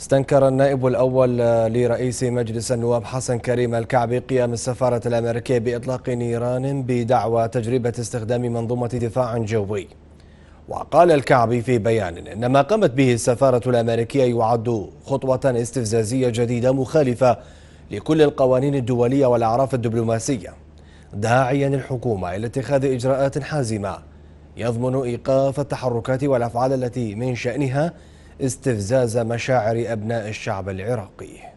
استنكر النائب الأول آه، لرئيس مجلس النواب حسن كريم الكعبي قيام السفارة الأمريكية بإطلاق نيران بدعوى تجربة استخدام منظومة دفاع جوي وقال الكعبي في بيان إن ما قامت به السفارة الأمريكية يعد خطوة استفزازية جديدة مخالفة لكل القوانين الدولية والأعراف الدبلوماسية داعيا الحكومة إلى اتخاذ إجراءات حازمة يضمن إيقاف التحركات والأفعال التي من شأنها استفزاز مشاعر أبناء الشعب العراقي